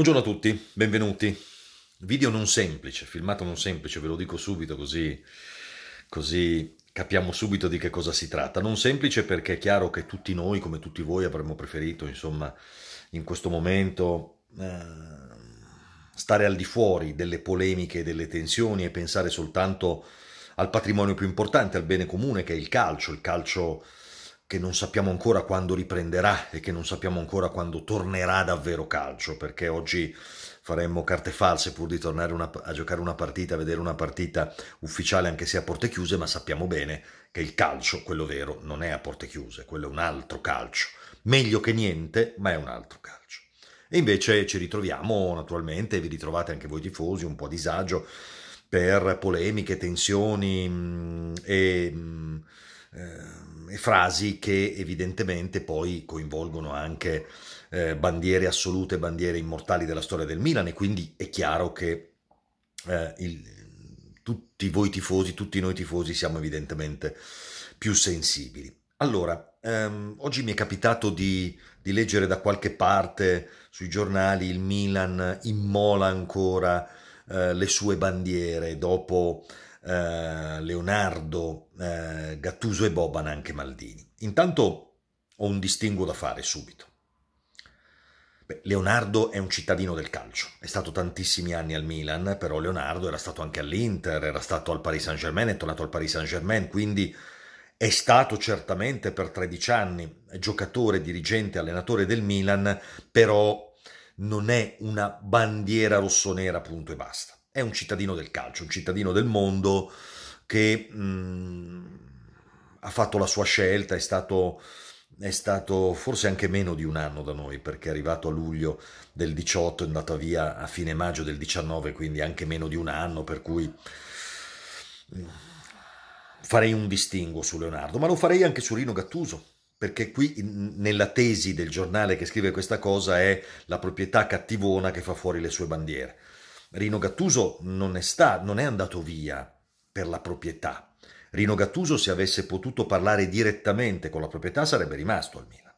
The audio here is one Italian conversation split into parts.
Buongiorno a tutti, benvenuti. Video non semplice, filmato non semplice, ve lo dico subito così, così capiamo subito di che cosa si tratta. Non semplice perché è chiaro che tutti noi, come tutti voi, avremmo preferito, insomma, in questo momento eh, stare al di fuori delle polemiche, delle tensioni e pensare soltanto al patrimonio più importante, al bene comune che è il calcio, il calcio che non sappiamo ancora quando riprenderà e che non sappiamo ancora quando tornerà davvero calcio, perché oggi faremmo carte false pur di tornare una, a giocare una partita, a vedere una partita ufficiale anche se a porte chiuse, ma sappiamo bene che il calcio, quello vero, non è a porte chiuse, quello è un altro calcio. Meglio che niente, ma è un altro calcio. E invece ci ritroviamo naturalmente, vi ritrovate anche voi tifosi, un po' a disagio per polemiche, tensioni mm, e... Mm, eh, frasi che evidentemente poi coinvolgono anche eh, bandiere assolute, bandiere immortali della storia del Milan e quindi è chiaro che eh, il, tutti voi tifosi, tutti noi tifosi siamo evidentemente più sensibili. Allora, ehm, oggi mi è capitato di, di, leggere da qualche parte sui giornali il Milan immola ancora eh, le sue bandiere dopo eh, Leonardo, eh, Gattuso e Boban anche Maldini. Intanto ho un distinguo da fare subito. Beh, Leonardo è un cittadino del calcio, è stato tantissimi anni al Milan, però Leonardo era stato anche all'Inter, era stato al Paris Saint-Germain, è tornato al Paris Saint-Germain, quindi è stato certamente per 13 anni giocatore, dirigente, allenatore del Milan, però non è una bandiera rossonera, punto e basta è un cittadino del calcio, un cittadino del mondo che mh, mm, ha fatto la sua scelta, è stato, è stato, forse anche meno di un anno da noi, perché è arrivato a luglio del 18, è andato via a fine maggio del 19, quindi anche meno di un anno, per cui mh, mm, farei un distinguo su Leonardo, ma lo farei anche su Rino Gattuso perché qui nella tesi del giornale che scrive questa cosa è la proprietà cattivona che fa fuori le sue bandiere. Rino Gattuso non è, sta, non è andato via per la proprietà. Rino Gattuso, se avesse potuto parlare direttamente con la proprietà, sarebbe rimasto al Milan.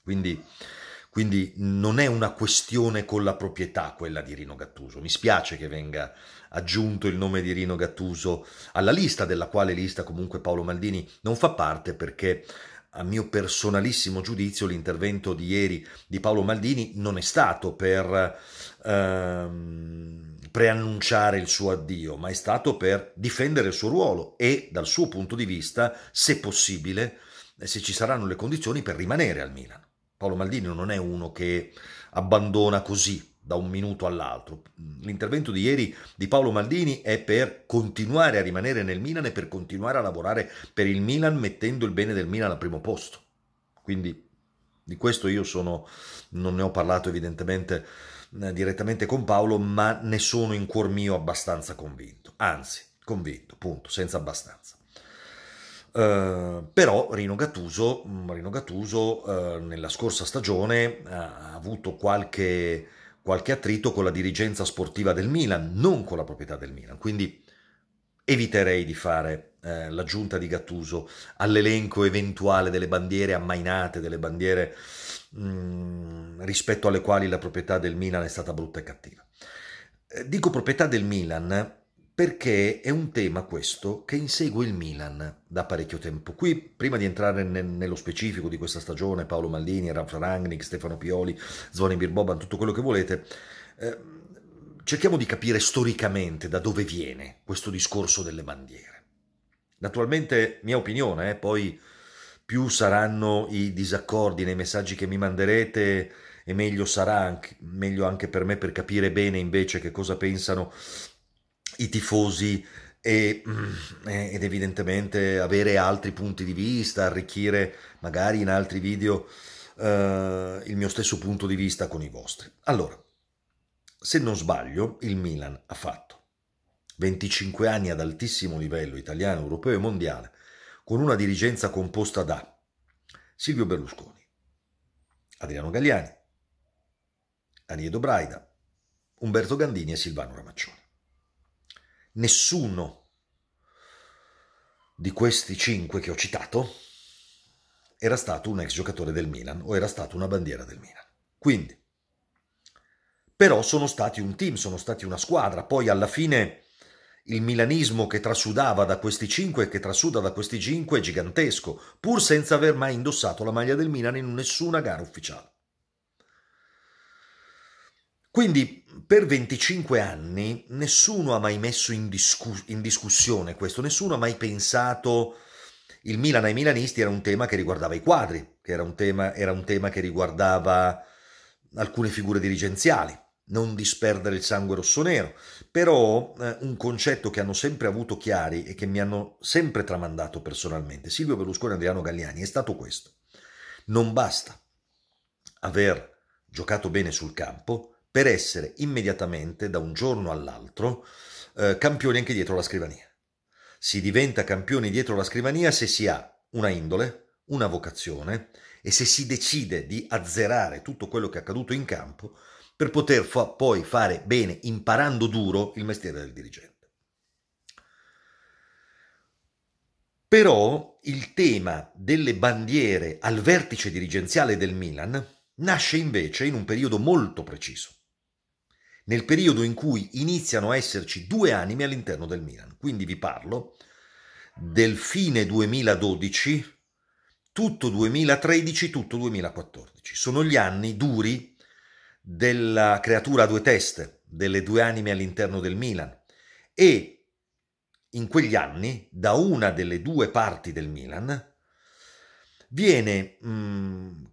Quindi, quindi non è una questione con la proprietà quella di Rino Gattuso. Mi spiace che venga aggiunto il nome di Rino Gattuso alla lista, della quale lista comunque Paolo Maldini non fa parte perché a mio personalissimo giudizio, l'intervento di ieri di Paolo Maldini non è stato per ehm, preannunciare il suo addio, ma è stato per difendere il suo ruolo e, dal suo punto di vista, se possibile, eh, se ci saranno le condizioni per rimanere al Milan. Paolo Maldini non è uno che abbandona così da un minuto all'altro. L'intervento di ieri di Paolo Maldini è per continuare a rimanere nel Milan e per continuare a lavorare per il Milan mettendo il bene del Milan al primo posto. Quindi di questo io sono, non ne ho parlato evidentemente eh, direttamente con Paolo, ma ne sono in cuor mio abbastanza convinto. Anzi, convinto, punto, senza abbastanza. Uh, però Rino Gattuso, mm, Rino Gattuso uh, nella scorsa stagione uh, ha avuto qualche qualche attrito con la dirigenza sportiva del Milan, non con la proprietà del Milan. Quindi eviterei di fare eh, l'aggiunta di Gattuso all'elenco eventuale delle bandiere ammainate, delle bandiere mh, mm, rispetto alle quali la proprietà del Milan è stata brutta e cattiva. Eh, dico proprietà del Milan perché è un tema questo che insegue il Milan da parecchio tempo. Qui, prima di entrare ne- nello specifico di questa stagione, Paolo Mallini, Ralf Rangnick, Stefano Pioli, Zvone Birboban, tutto quello che volete, eh, cerchiamo di capire storicamente da dove viene questo discorso delle bandiere. Naturalmente, mia opinione, eh, poi più saranno i disaccordi nei messaggi che mi manderete e meglio sarà, anche, meglio anche per me per capire bene invece che cosa pensano i tifosi e, mm, eh, ed evidentemente avere altri punti di vista, arricchire magari in altri video eh, il mio stesso punto di vista con i vostri. Allora, se non sbaglio, il Milan ha fatto 25 anni ad altissimo livello italiano, europeo e mondiale, con una dirigenza composta da Silvio Berlusconi, Adriano Galliani, Aniedo Braida, Umberto Gandini e Silvano Ramaccioni nessuno di questi cinque che ho citato era stato un ex giocatore del Milan o era stato una bandiera del Milan. Quindi, però sono stati un team, sono stati una squadra, poi alla fine il milanismo che trasudava da questi cinque e che trasuda da questi cinque è gigantesco, pur senza aver mai indossato la maglia del Milan in nessuna gara ufficiale. Quindi per 25 anni nessuno ha mai messo in, discus- in, discussione questo, nessuno ha mai pensato il Milan ai milanisti era un tema che riguardava i quadri, che era un tema, era un tema che riguardava alcune figure dirigenziali, non disperdere il sangue rossonero, però eh, un concetto che hanno sempre avuto chiari e che mi hanno sempre tramandato personalmente, Silvio Berlusconi e Adriano Galliani, è stato questo. Non basta aver giocato bene sul campo, per essere immediatamente, da un giorno all'altro, eh, campioni anche dietro la scrivania. Si diventa campioni dietro la scrivania se si ha una indole, una vocazione e se si decide di azzerare tutto quello che è accaduto in campo per poter fa- poi fare bene, imparando duro, il mestiere del dirigente. Però il tema delle bandiere al vertice dirigenziale del Milan nasce invece in un periodo molto preciso nel periodo in cui iniziano a esserci due anime all'interno del Milan. Quindi vi parlo del fine 2012, tutto 2013, tutto 2014. Sono gli anni duri della creatura a due teste, delle due anime all'interno del Milan. E in quegli anni, da una delle due parti del Milan, viene mh, mm,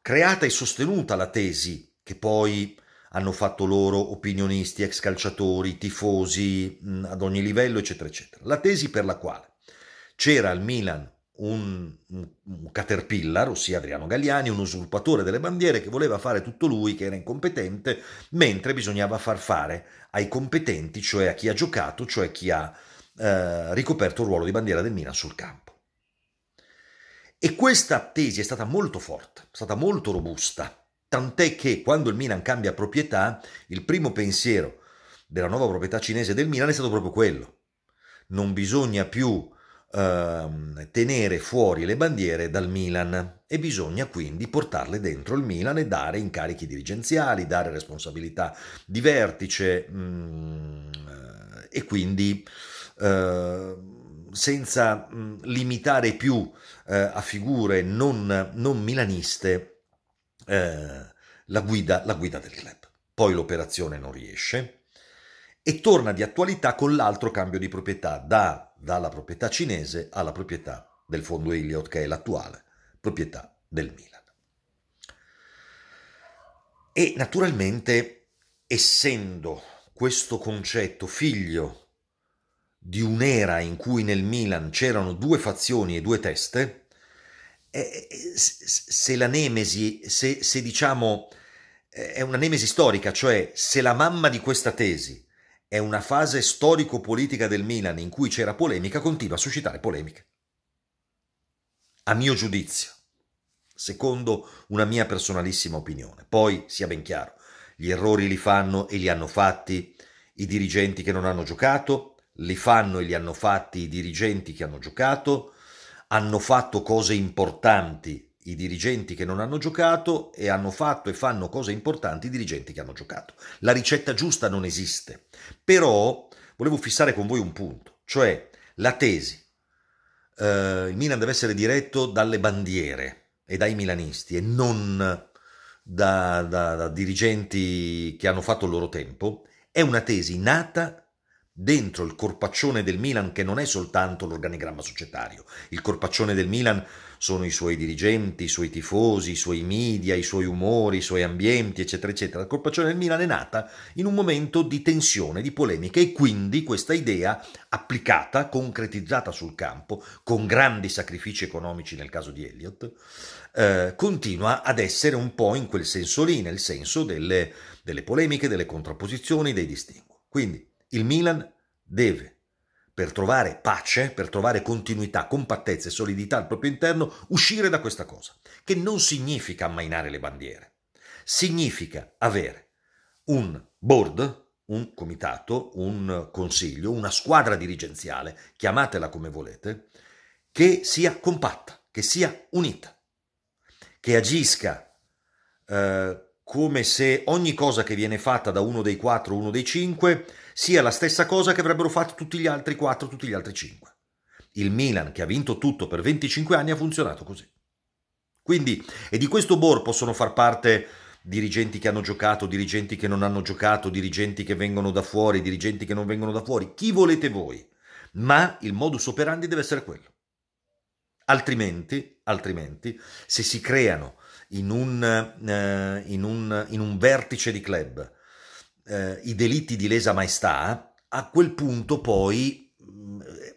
creata e sostenuta la tesi che poi hanno fatto loro opinionisti, ex calciatori, tifosi mh, mm, ad ogni livello, eccetera, eccetera. La tesi per la quale c'era al Milan un, un, un, caterpillar, ossia Adriano Galliani, un usurpatore delle bandiere che voleva fare tutto lui, che era incompetente, mentre bisognava far fare ai competenti, cioè a chi ha giocato, cioè chi ha eh, ricoperto il ruolo di bandiera del Milan sul campo. E questa tesi è stata molto forte, è stata molto robusta, Tant'è che quando il Milan cambia proprietà, il primo pensiero della nuova proprietà cinese del Milan è stato proprio quello. Non bisogna più eh, tenere fuori le bandiere dal Milan e bisogna quindi portarle dentro il Milan e dare incarichi dirigenziali, dare responsabilità di vertice mh, mm, e quindi eh, senza mh, mm, limitare più eh, a figure non, non milaniste eh, la, guida, la guida del club. Poi l'operazione non riesce e torna di attualità con l'altro cambio di proprietà, da, dalla proprietà cinese alla proprietà del fondo Elliott, che è l'attuale proprietà del Milan. E naturalmente, essendo questo concetto figlio di un'era in cui nel Milan c'erano due fazioni e due teste, eh, eh, eh, se la nemesi, se, se diciamo è una nemesi storica, cioè se la mamma di questa tesi è una fase storico-politica del Milan in cui c'era polemica, continua a suscitare polemiche. A mio giudizio, secondo una mia personalissima opinione. Poi, sia ben chiaro, gli errori li fanno e li hanno fatti i dirigenti che non hanno giocato, li fanno e li hanno fatti i dirigenti che hanno giocato, hanno fatto cose importanti i dirigenti che non hanno giocato e hanno fatto e fanno cose importanti i dirigenti che hanno giocato. La ricetta giusta non esiste. Però volevo fissare con voi un punto, cioè la tesi. Eh, il Milan deve essere diretto dalle bandiere e dai milanisti e non da, da, da dirigenti che hanno fatto il loro tempo. È una tesi nata dentro il corpaccione del Milan che non è soltanto l'organigramma societario. Il corpaccione del Milan sono i suoi dirigenti, i suoi tifosi, i suoi media, i suoi umori, i suoi ambienti, eccetera, eccetera. Il corpaccione del Milan è nata in un momento di tensione, di polemica e quindi questa idea applicata, concretizzata sul campo, con grandi sacrifici economici nel caso di Elliott, eh, continua ad essere un po' in quel senso lì, nel senso delle, delle polemiche, delle contrapposizioni, dei distinguo. Quindi il Milan deve, per trovare pace, per trovare continuità, compattezza e solidità al proprio interno, uscire da questa cosa, che non significa ammainare le bandiere, significa avere un board, un comitato, un consiglio, una squadra dirigenziale, chiamatela come volete, che sia compatta, che sia unita, che agisca eh, come se ogni cosa che viene fatta da uno dei quattro, uno dei cinque, sia la stessa cosa che avrebbero fatto tutti gli altri 4, tutti gli altri 5. Il Milan, che ha vinto tutto per 25 anni, ha funzionato così. Quindi, e di questo Bor possono far parte dirigenti che hanno giocato, dirigenti che non hanno giocato, dirigenti che vengono da fuori, dirigenti che non vengono da fuori, chi volete voi, ma il modus operandi deve essere quello. Altrimenti, altrimenti se si creano in un, eh, in un, in un vertice di club eh, i delitti di lesa maestà, a quel punto poi mh, mm, eh,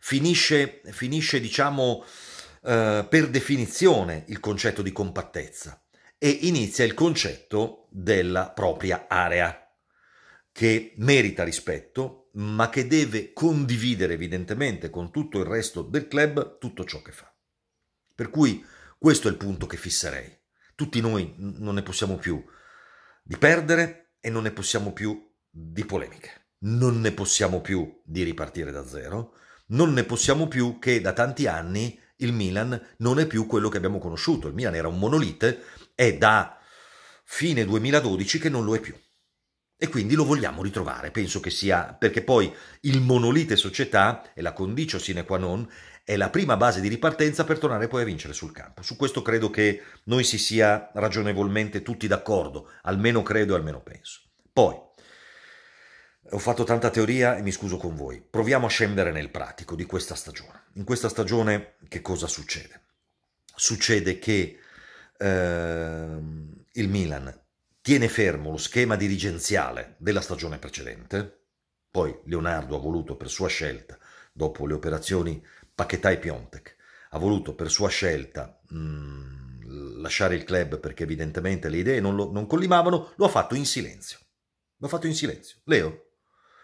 finisce, finisce diciamo, eh, per definizione il concetto di compattezza e inizia il concetto della propria area che merita rispetto, ma che deve condividere evidentemente con tutto il resto del club tutto ciò che fa. Per cui questo è il punto che fisserei. Tutti noi non ne possiamo più di perdere, e non ne possiamo più di polemiche, non ne possiamo più di ripartire da zero, non ne possiamo più che da tanti anni il Milan non è più quello che abbiamo conosciuto, il Milan era un monolite, è da fine 2012 che non lo è più. E quindi lo vogliamo ritrovare, penso che sia, perché poi il monolite società, e la condicio sine qua non, è la prima base di ripartenza per tornare poi a vincere sul campo. Su questo credo che noi si sia ragionevolmente tutti d'accordo, almeno credo e almeno penso. Poi, ho fatto tanta teoria e mi scuso con voi, proviamo a scendere nel pratico di questa stagione. In questa stagione che cosa succede? Succede che eh, il Milan tiene fermo lo schema dirigenziale della stagione precedente, poi Leonardo ha voluto per sua scelta, dopo le operazioni Paquetà e Piontek. Ha voluto per sua scelta mh, mm, lasciare il club perché evidentemente le idee non, lo, non collimavano, lo ha fatto in silenzio. L'ha fatto in silenzio. Leo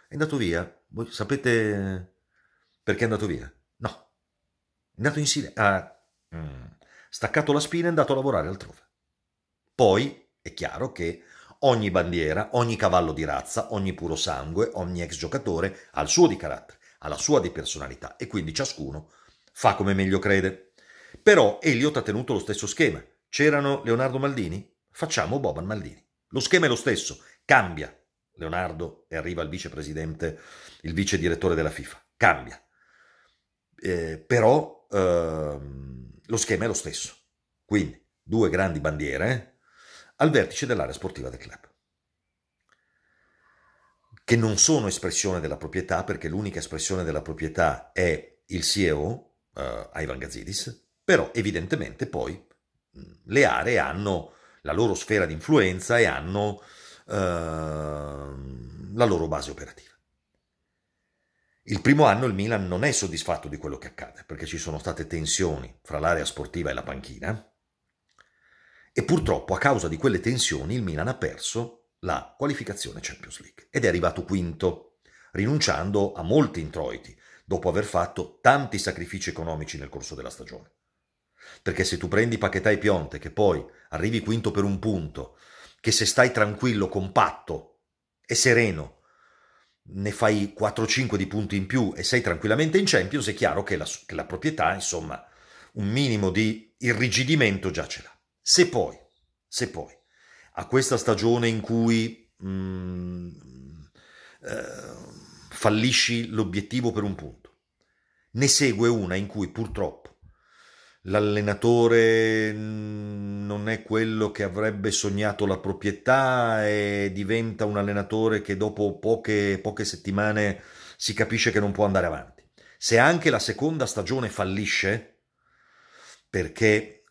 è andato via. Voi sapete perché è andato via? No. È andato in silenzio. Ha mm, staccato la spina e è andato a lavorare altrove. Poi è chiaro che ogni bandiera, ogni cavallo di razza, ogni puro sangue, ogni ex giocatore ha il suo di carattere alla sua di personalità e quindi ciascuno fa come meglio crede. Però Elliot ha tenuto lo stesso schema. C'erano Leonardo Maldini? Facciamo Boban Maldini. Lo schema è lo stesso, cambia Leonardo e arriva il vicepresidente, il vice direttore della FIFA. Cambia. Eh, però ehm, lo schema è lo stesso. Quindi due grandi bandiere eh, al vertice dell'area sportiva del club che non sono espressione della proprietà, perché l'unica espressione della proprietà è il CEO, eh, Ivan Gazidis, però evidentemente poi mm, le aree hanno la loro sfera di influenza e hanno eh, la loro base operativa. Il primo anno il Milan non è soddisfatto di quello che accade, perché ci sono state tensioni fra l'area sportiva e la panchina, e purtroppo a causa di quelle tensioni il Milan ha perso la qualificazione Champions League ed è arrivato quinto, rinunciando a molti introiti dopo aver fatto tanti sacrifici economici nel corso della stagione. Perché se tu prendi Paquetà e Pionte, che poi arrivi quinto per un punto, che se stai tranquillo, compatto e sereno, ne fai 4-5 di punti in più e sei tranquillamente in Champions, è chiaro che la, che la proprietà, insomma, un minimo di irrigidimento già ce l'ha. Se poi, se poi a questa stagione in cui mh, mm, eh, fallisci l'obiettivo per un punto. Ne segue una in cui purtroppo l'allenatore mm, non è quello che avrebbe sognato la proprietà e diventa un allenatore che dopo poche, poche settimane si capisce che non può andare avanti. Se anche la seconda stagione fallisce, perché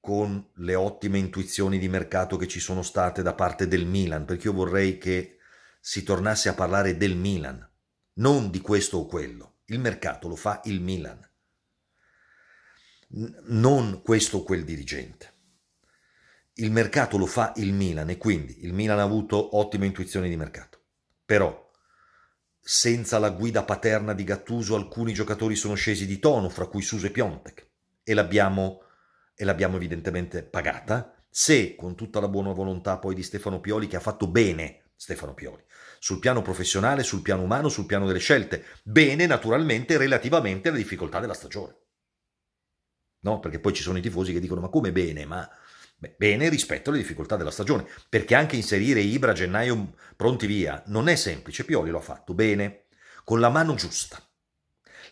con le ottime intuizioni di mercato che ci sono state da parte del Milan, perché io vorrei che si tornasse a parlare del Milan, non di questo o quello. Il mercato lo fa il Milan, non questo o quel dirigente. Il mercato lo fa il Milan e quindi il Milan ha avuto ottime intuizioni di mercato. Però senza la guida paterna di Gattuso alcuni giocatori sono scesi di tono, fra cui Suso e Piontek, e l'abbiamo e l'abbiamo evidentemente pagata, se con tutta la buona volontà poi di Stefano Pioli, che ha fatto bene Stefano Pioli, sul piano professionale, sul piano umano, sul piano delle scelte, bene naturalmente relativamente alle difficoltà della stagione. No? Perché poi ci sono i tifosi che dicono ma come bene? Ma Beh, bene rispetto alle difficoltà della stagione, perché anche inserire Ibra a gennaio pronti via non è semplice, Pioli lo ha fatto bene, con la mano giusta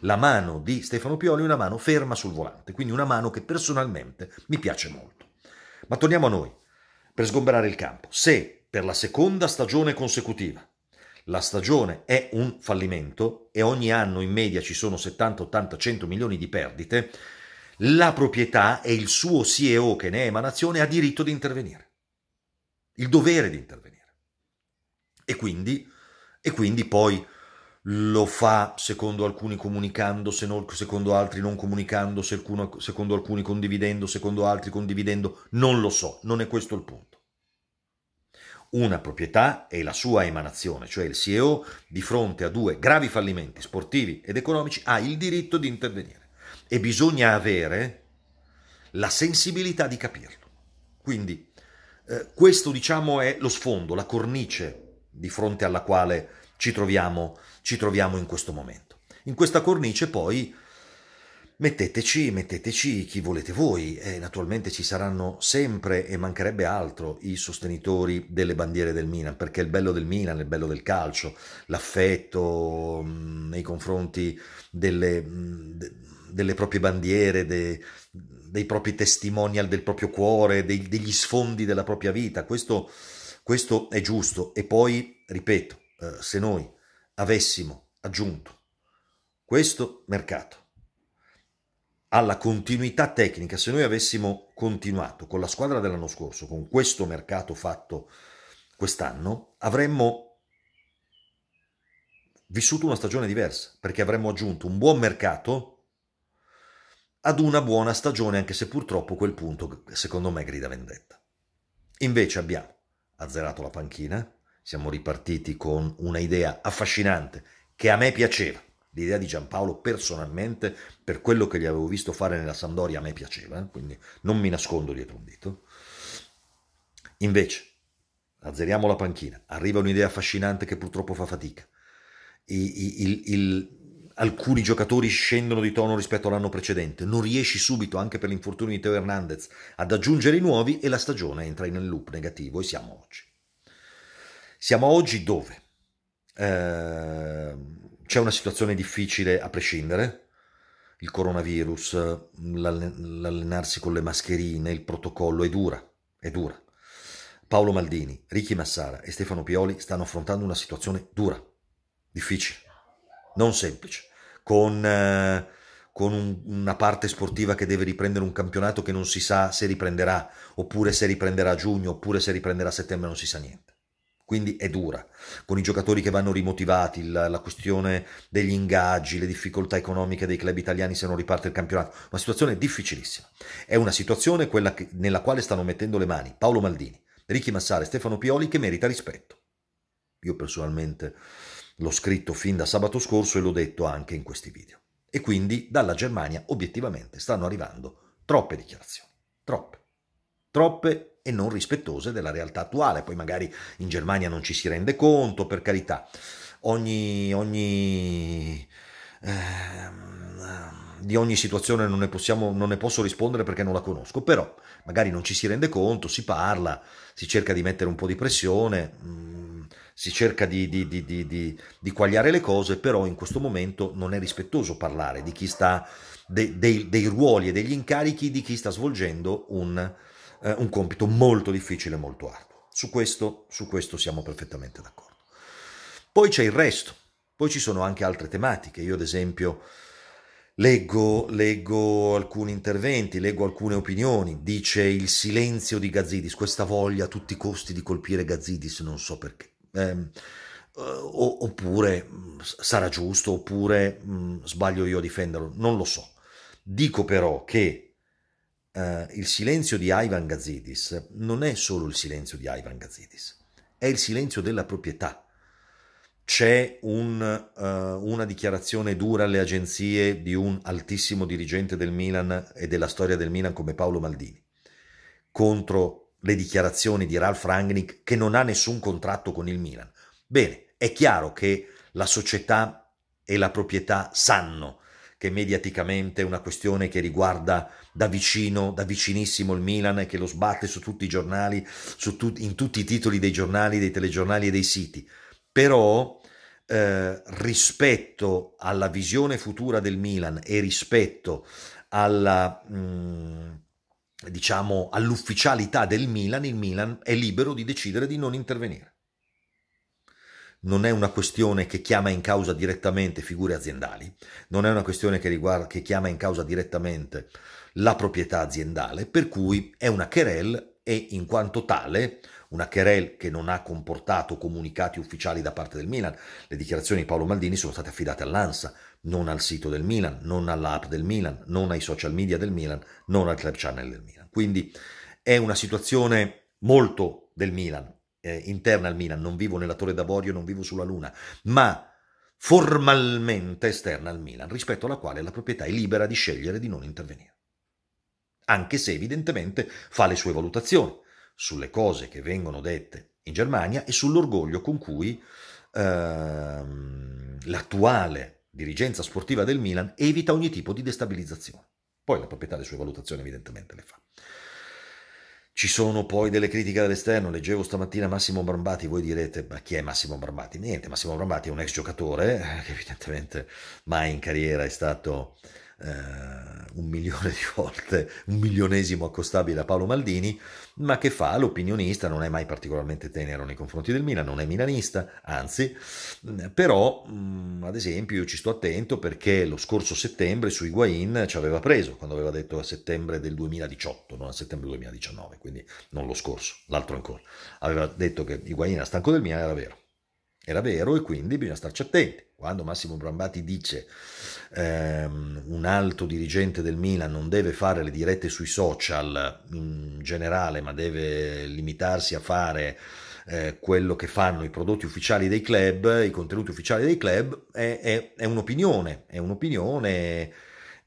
la mano di Stefano Pioli una mano ferma sul volante, quindi una mano che personalmente mi piace molto. Ma torniamo a noi, per sgomberare il campo. Se per la seconda stagione consecutiva la stagione è un fallimento e ogni anno in media ci sono 70, 80, 100 milioni di perdite, la proprietà e il suo CEO che ne è emanazione ha diritto di intervenire, il dovere di intervenire. E quindi, e quindi poi lo fa secondo alcuni comunicando, se no, secondo altri non comunicando, secondo, secondo alcuni condividendo, secondo altri condividendo, non lo so, non è questo il punto. Una proprietà è la sua emanazione, cioè il CEO, di fronte a due gravi fallimenti sportivi ed economici, ha il diritto di intervenire e bisogna avere la sensibilità di capirlo. Quindi eh, questo diciamo è lo sfondo, la cornice di fronte alla quale ci troviamo, ci troviamo in questo momento. In questa cornice poi metteteci, metteteci chi volete voi e eh, naturalmente ci saranno sempre e mancherebbe altro i sostenitori delle bandiere del Milan, perché il bello del Milan, il bello del calcio, l'affetto mm, nei confronti delle, mm, delle proprie bandiere, dei, dei propri testimonial del proprio cuore, dei, degli sfondi della propria vita, questo, questo è giusto e poi, ripeto, eh, se noi avessimo aggiunto questo mercato alla continuità tecnica, se noi avessimo continuato con la squadra dell'anno scorso, con questo mercato fatto quest'anno, avremmo vissuto una stagione diversa, perché avremmo aggiunto un buon mercato ad una buona stagione, anche se purtroppo quel punto secondo me grida vendetta. Invece abbiamo azzerato la panchina, siamo ripartiti con una idea affascinante che a me piaceva. L'idea di Giampaolo personalmente, per quello che gli avevo visto fare nella Sandoria, a me piaceva, eh, quindi non mi nascondo dietro un dito. Invece, azzeriamo la panchina, arriva un'idea affascinante che purtroppo fa fatica. I, il, il, alcuni giocatori scendono di tono rispetto all'anno precedente, non riesci subito, anche per l'infortunio di Teo Hernandez, ad aggiungere i nuovi e la stagione entra in loop negativo e siamo oggi. Siamo oggi dove? Eh, c'è una situazione difficile a prescindere, il coronavirus, l'allenarsi con le mascherine, il protocollo è dura, è dura. Paolo Maldini, Ricchi Massara e Stefano Pioli stanno affrontando una situazione dura, difficile, non semplice, con, eh, con un, una parte sportiva che deve riprendere un campionato che non si sa se riprenderà, oppure se riprenderà a giugno, oppure se riprenderà a settembre, non si sa niente quindi è dura. Con i giocatori che vanno rimotivati, la, la, questione degli ingaggi, le difficoltà economiche dei club italiani se non riparte il campionato, una situazione difficilissima. È una situazione che, nella quale stanno mettendo le mani Paolo Maldini, Ricchi Massare Stefano Pioli che merita rispetto. Io personalmente l'ho scritto fin da sabato scorso e l'ho detto anche in questi video. E quindi dalla Germania obiettivamente stanno arrivando troppe dichiarazioni, troppe, troppe e non rispettose della realtà attuale. Poi magari in Germania non ci si rende conto, per carità. Ogni... ogni ehm, di ogni situazione non ne, possiamo, non ne, posso rispondere perché non la conosco, però magari non ci si rende conto, si parla, si cerca di mettere un po' di pressione, mh, mm, si cerca di, di, di, di, quagliare le cose, però in questo momento non è rispettoso parlare sta, de, dei, dei, ruoli e degli incarichi di chi sta svolgendo un, eh, un compito molto difficile e molto arduo. Su questo, su questo siamo perfettamente d'accordo. Poi c'è il resto, poi ci sono anche altre tematiche. Io ad esempio leggo, leggo alcuni interventi, leggo alcune opinioni. Dice il silenzio di Gazzidis, questa voglia a tutti i costi di colpire Gazzidis, non so perché. Ehm, eh, oppure mm, sarà giusto, oppure mh, mm, sbaglio io a difenderlo, non lo so. Dico però che eh, il silenzio di Ivan Gazidis non è solo il silenzio di Ivan Gazidis, è il silenzio della proprietà. C'è un, uh, una dichiarazione dura alle agenzie di un altissimo dirigente del Milan e della storia del Milan come Paolo Maldini contro le dichiarazioni di Ralf Rangnick che non ha nessun contratto con il Milan. Bene, è chiaro che la società e la proprietà sanno che mediaticamente è una questione che riguarda da vicino, da vicinissimo il Milan e che lo sbatte su tutti i giornali, su tut- in tutti i titoli dei giornali, dei telegiornali e dei siti. Però eh, rispetto alla visione futura del Milan e rispetto alla, mh, mm, diciamo, all'ufficialità del Milan, il Milan è libero di decidere di non intervenire non è una questione che chiama in causa direttamente figure aziendali, non è una questione che, riguarda, che chiama in causa direttamente la proprietà aziendale, per cui è una querel e in quanto tale una querel che non ha comportato comunicati ufficiali da parte del Milan. Le dichiarazioni di Paolo Maldini sono state affidate all'ANSA, non al sito del Milan, non all'app del Milan, non ai social media del Milan, non al club channel del Milan. Quindi è una situazione molto del Milan, eh, interna al Milan, non vivo nella Torre d'Avorio, non vivo sulla Luna, ma formalmente esterna al Milan, rispetto alla quale la proprietà è libera di scegliere di non intervenire. Anche se evidentemente fa le sue valutazioni sulle cose che vengono dette in Germania e sull'orgoglio con cui ehm, l'attuale dirigenza sportiva del Milan evita ogni tipo di destabilizzazione. Poi la proprietà le sue valutazioni evidentemente le fa. Ci sono poi delle critiche dall'esterno, leggevo stamattina Massimo Brambati, voi direte, ma chi è Massimo Brambati? Niente, Massimo Brambati è un ex giocatore eh, che evidentemente mai in carriera è stato eh, un milione di volte, un milionesimo accostabile a Paolo Maldini, ma che fa l'opinionista, non è mai particolarmente tenero nei confronti del Milan, non è milanista, anzi, mm, però mh, mm, ad esempio io ci sto attento perché lo scorso settembre su Higuain ci aveva preso, quando aveva detto a settembre del 2018, non a settembre 2019, quindi non lo scorso, l'altro ancora, aveva detto che Higuain era stanco del Milan, era vero. Era vero e quindi bisogna starci attenti. Quando Massimo Brambati dice ehm, un alto dirigente del Milan non deve fare le dirette sui social in generale, ma deve limitarsi a fare eh, quello che fanno i prodotti ufficiali dei club, i contenuti ufficiali dei club, è, è, è un'opinione, è un'opinione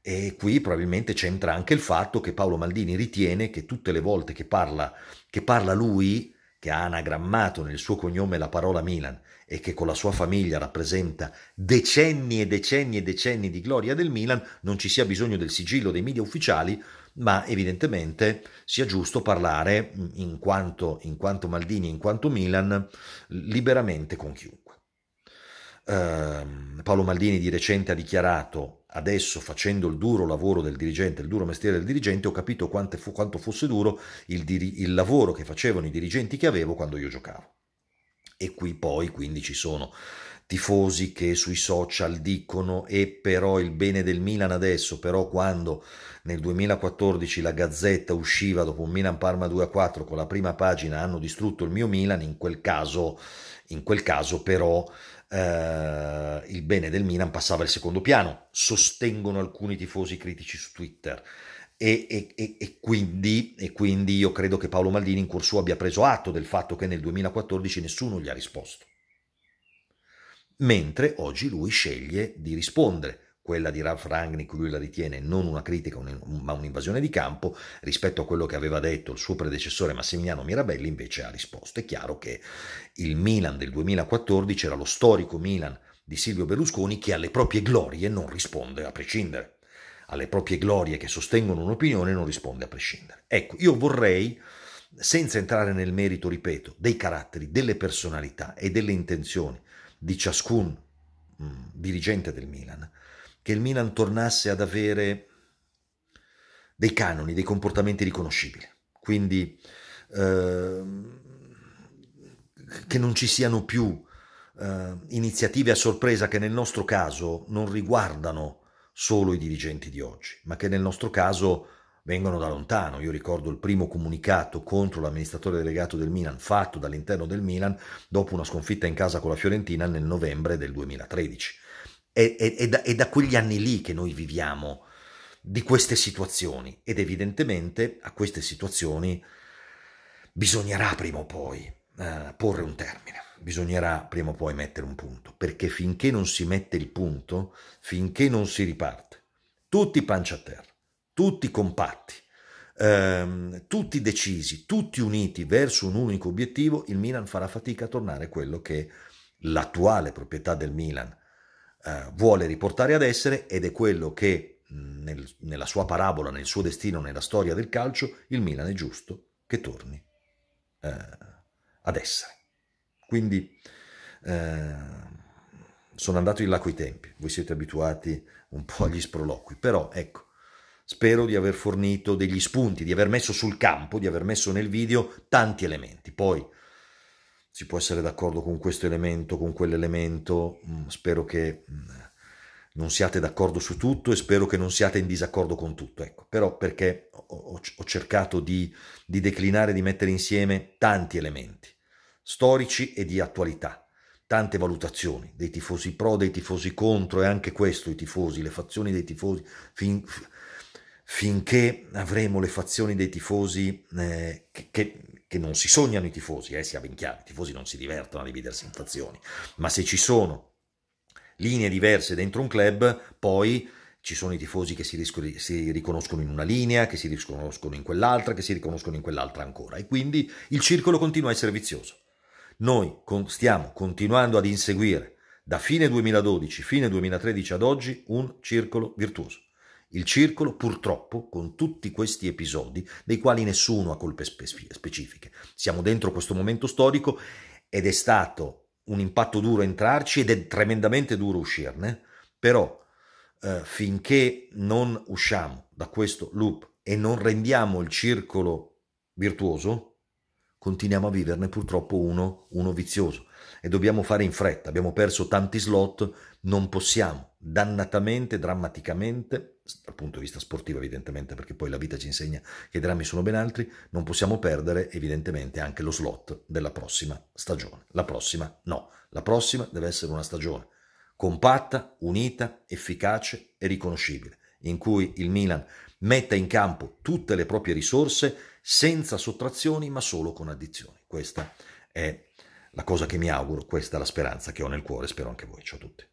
e qui probabilmente c'entra anche il fatto che Paolo Maldini ritiene che tutte le volte che parla, che parla lui, che ha anagrammato nel suo cognome la parola Milan, e che con la sua famiglia rappresenta decenni e decenni e decenni di gloria del Milan, non ci sia bisogno del sigillo dei media ufficiali, ma evidentemente sia giusto parlare in quanto, in quanto Maldini, in quanto Milan, liberamente con chiunque. Uh, Paolo Maldini di recente ha dichiarato adesso facendo il duro lavoro del dirigente, il duro mestiere del dirigente, ho capito quanto, fu, quanto fosse duro il, diri- il lavoro che facevano i dirigenti che avevo quando io giocavo. E qui poi quindi ci sono tifosi che sui social dicono e però il bene del Milan adesso, però quando nel 2014 la Gazzetta usciva dopo un Milan Parma 2 a 4 con la prima pagina hanno distrutto il mio Milan, in quel caso, in quel caso però eh, il bene del Milan passava al secondo piano, sostengono alcuni tifosi critici su Twitter. E, e, e, quindi, e, quindi, io credo che Paolo Maldini in corso abbia preso atto del fatto che nel 2014 nessuno gli ha risposto. Mentre oggi lui sceglie di rispondere. Quella di Ralph Rangnick lui la ritiene non una critica ma un'invasione di campo rispetto a quello che aveva detto il suo predecessore Massimiliano Mirabelli invece ha risposto. È chiaro che il Milan del 2014 era lo storico Milan di Silvio Berlusconi che alle proprie glorie non risponde a prescindere alle proprie glorie che sostengono un'opinione non risponde a prescindere. Ecco, io vorrei, senza entrare nel merito, ripeto, dei caratteri, delle personalità e delle intenzioni di ciascun mh, mm, dirigente del Milan, che il Milan tornasse ad avere dei canoni, dei comportamenti riconoscibili. Quindi eh, che non ci siano più eh, iniziative a sorpresa che nel nostro caso non riguardano solo i dirigenti di oggi, ma che nel nostro caso vengono da lontano. Io ricordo il primo comunicato contro l'amministratore delegato del Milan fatto dall'interno del Milan dopo una sconfitta in casa con la Fiorentina nel novembre del 2013. È, è, è, da, è da, quegli anni lì che noi viviamo di queste situazioni ed evidentemente a queste situazioni bisognerà prima o poi eh, porre un termine bisognerà prima o poi mettere un punto, perché finché non si mette il punto, finché non si riparte, tutti pancia a terra, tutti compatti, ehm, tutti decisi, tutti uniti verso un unico obiettivo, il Milan farà fatica a tornare quello che l'attuale proprietà del Milan eh, vuole riportare ad essere ed è quello che nel, nella sua parabola, nel suo destino, nella storia del calcio, il Milan è giusto che torni eh, ad essere. Quindi eh, sono andato in là coi tempi, voi siete abituati un po' agli sproloqui, però ecco, spero di aver fornito degli spunti, di aver messo sul campo, di aver messo nel video tanti elementi. Poi si può essere d'accordo con questo elemento, con quell'elemento, mm, spero che mm, non siate d'accordo su tutto e spero che non siate in disaccordo con tutto, ecco, però perché ho, ho cercato di, di declinare, di mettere insieme tanti elementi storici e di attualità. Tante valutazioni dei tifosi pro, dei tifosi contro e anche questo i tifosi, le fazioni dei tifosi, fin, finché avremo le fazioni dei tifosi eh, che, che, che, non si sognano i tifosi, eh, sia ben chiaro, i tifosi non si divertono a dividersi in fazioni, ma se ci sono linee diverse dentro un club, poi ci sono i tifosi che si, risco- si, riconoscono in una linea, che si riconoscono in quell'altra, che si riconoscono in quell'altra ancora e quindi il circolo continua a essere vizioso. Noi con, stiamo continuando ad inseguire da fine 2012, fine 2013 ad oggi un circolo virtuoso. Il circolo purtroppo con tutti questi episodi dei quali nessuno ha colpe spe- specifiche. Siamo dentro questo momento storico ed è stato un impatto duro entrarci ed è tremendamente duro uscirne, però eh, finché non usciamo da questo loop e non rendiamo il circolo virtuoso, continuiamo a viverne purtroppo uno, uno vizioso e dobbiamo fare in fretta. Abbiamo perso tanti slot, non possiamo dannatamente, drammaticamente, dal punto di vista sportivo evidentemente, perché poi la vita ci insegna che i drammi sono ben altri, non possiamo perdere evidentemente anche lo slot della prossima stagione. La prossima no, la prossima deve essere una stagione compatta, unita, efficace e riconoscibile, in cui il Milan metta in campo tutte le proprie risorse senza sottrazioni ma solo con addizioni. Questa è la cosa che mi auguro, questa è la speranza che ho nel cuore, spero anche voi. Ciao a tutti.